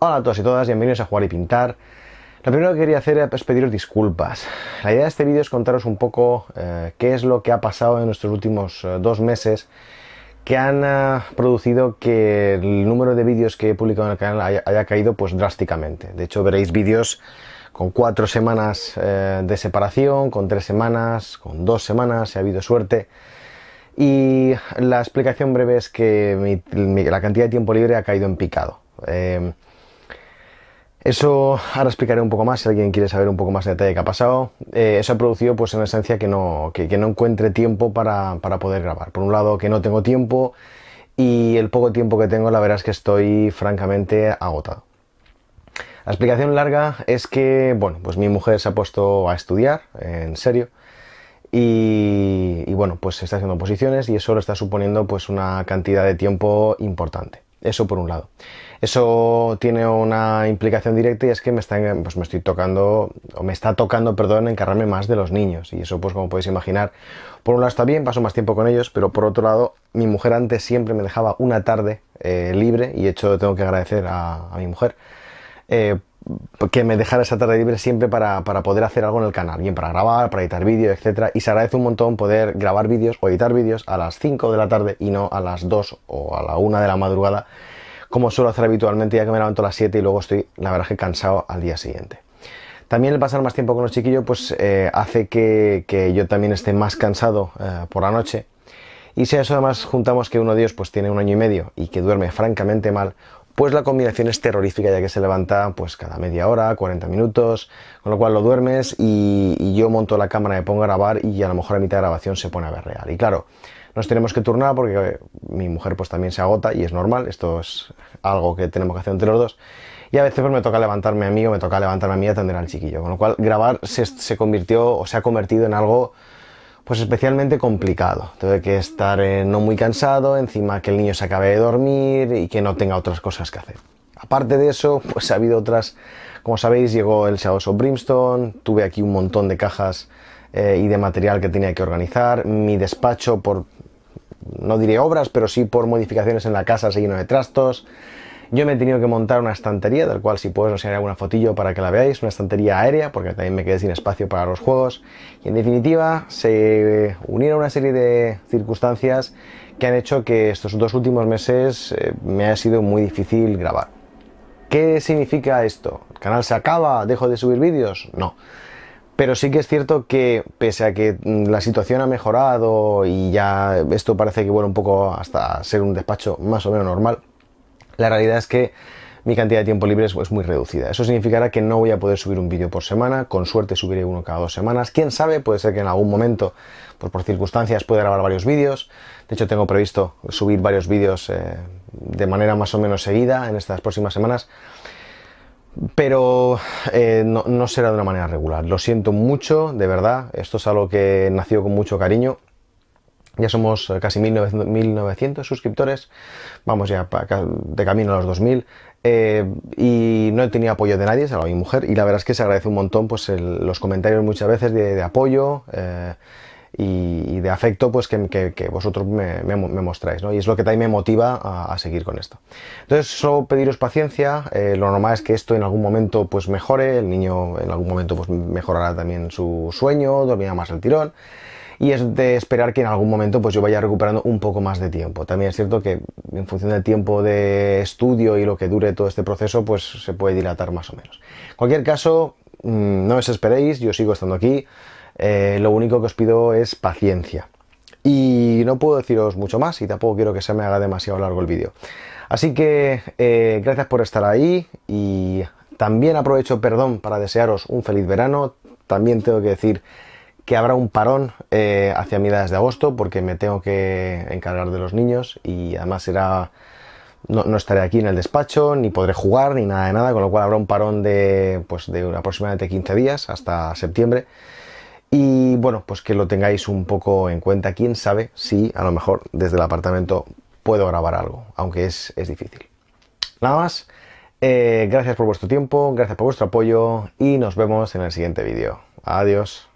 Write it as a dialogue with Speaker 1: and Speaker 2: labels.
Speaker 1: Hola a todos y todas, bienvenidos a Jugar y Pintar. Lo primero que quería hacer es pediros disculpas. La idea de este vídeo es contaros un poco eh, qué es lo que ha pasado en nuestros últimos eh, dos meses que han eh, producido que el número de vídeos que he publicado en el canal haya, caído pues drásticamente. De hecho veréis vídeos con cuatro semanas de separación, con tres semanas, con dos semanas, si ha habido suerte. Y la explicación breve es que la cantidad de tiempo libre ha caído en picado. Eso ahora explicaré un poco más si alguien quiere saber un poco más de detalle qué ha pasado. Eh, eso ha producido pues en esencia que no, encuentre tiempo para, poder grabar. Por un lado que no tengo tiempo y el poco tiempo que tengo la verdad es que estoy francamente agotado. La explicación larga es que, bueno, pues mi mujer se ha puesto a estudiar, en serio, y, bueno, pues se está haciendo posiciones y eso lo está suponiendo pues una cantidad de tiempo importante. Eso por un lado. Eso tiene una implicación directa y es que me, está, pues me estoy tocando, o me está tocando, perdón, encargarme más de los niños. Y eso, pues como podéis imaginar, por un lado está bien, paso más tiempo con ellos, pero por otro lado, mi mujer antes siempre me dejaba una tarde eh, libre y de hecho tengo que agradecer a mi mujer eh, que me dejara esa tarde libre siempre para, poder hacer algo en el canal, bien para grabar, para editar vídeos, etc. Y se agradece un montón poder grabar vídeos o editar vídeos a las 5 de la tarde y no a las 2 o a la 1 de la madrugada, como suelo hacer habitualmente, ya que me levanto a las 7 y luego estoy, la verdad, que cansado al día siguiente. También el pasar más tiempo con los chiquillos, pues eh, hace que, yo también esté más cansado eh, por la noche. Y si a eso además juntamos que uno de ellos pues tiene un año y medio y que duerme francamente mal, pues la combinación es terrorífica ya que se levanta pues cada media hora, 40 minutos, con lo cual lo duermes y, yo monto la cámara, me pongo a grabar y a lo mejor a mitad de grabación se pone a ver real. Y claro, nos tenemos que turnar porque eh, mi mujer pues también se agota y es normal, esto es algo que tenemos que hacer entre los dos. Y a veces pues me toca levantarme a mí o me toca levantarme a mí y atender al chiquillo, con lo cual grabar se, se convirtió o se ha convertido en algo pues especialmente complicado. Tuve que estar eh, no muy cansado, encima que el niño se acabe de dormir y que no tenga otras cosas que hacer. Aparte de eso, pues ha habido otras, como sabéis, llegó el Shadows of Brimstone, tuve aquí un montón de cajas eh, y de material que tenía que organizar, mi despacho por, no diré obras, pero sí por modificaciones en la casa se llenó de trastos, yo me he tenido que montar una estantería, del cual si puedo os enseñaré alguna fotillo para que la veáis, una estantería aérea, porque también me quedé sin espacio para los juegos. Y en definitiva, se unieron una serie de circunstancias que han hecho que estos dos últimos meses eh, me haya sido muy difícil grabar. ¿Qué significa esto? ¿El canal se acaba? ¿Dejo de subir vídeos? No. Pero sí que es cierto que pese a que mm, la situación ha mejorado y ya esto parece que vuelve un poco hasta ser un despacho más o menos normal, la realidad es que mi cantidad de tiempo libre es, muy reducida. Eso significará que no voy a poder subir un vídeo por semana, con suerte subiré uno cada dos semanas, quién sabe, puede ser que en algún momento, pues por circunstancias, pueda grabar varios vídeos, de hecho tengo previsto subir varios vídeos eh, de manera más o menos seguida en estas próximas semanas, pero eh, no, no será de una manera regular, lo siento mucho, de verdad, esto es algo que nació con mucho cariño, ya somos eh, casi 1.900 suscriptores, vamos ya de camino a los 2.000. Eh, y no tenía apoyo de nadie, salvo mi mujer, y la verdad es que se agradece un montón pues, los comentarios muchas veces de, apoyo eh, y, de afecto pues, que, vosotros me, mostráis, ¿no? y es lo que también me motiva a, seguir con esto. Entonces, solo pediros paciencia, lo normal es que esto en algún momento pues, mejore, el niño en algún momento pues, mejorará también su sueño, dormirá más el tirón y es de esperar que en algún momento pues yo vaya recuperando un poco más de tiempo. También es cierto que en función del tiempo de estudio y lo que dure todo este proceso pues se puede dilatar más o menos. En cualquier caso, mm, no os esperéis, yo sigo estando aquí, eh, lo único que os pido es paciencia. Y no puedo deciros mucho más y tampoco quiero que se me haga demasiado largo el vídeo. Así que eh, gracias por estar ahí y también aprovecho, perdón, para desearos un feliz verano. También tengo que decir que habrá un parón hacia eh, hacia mediados de agosto porque me tengo que encargar de los niños y además será no, estaré aquí en el despacho, ni podré jugar, ni nada de nada, con lo cual habrá un parón de, pues, de aproximadamente 15 días hasta septiembre. Y bueno, pues que lo tengáis un poco en cuenta. Quién sabe si a lo mejor desde el apartamento puedo grabar algo, aunque es, difícil. Nada más, eh, gracias por vuestro tiempo, gracias por vuestro apoyo y nos vemos en el siguiente vídeo. Adiós.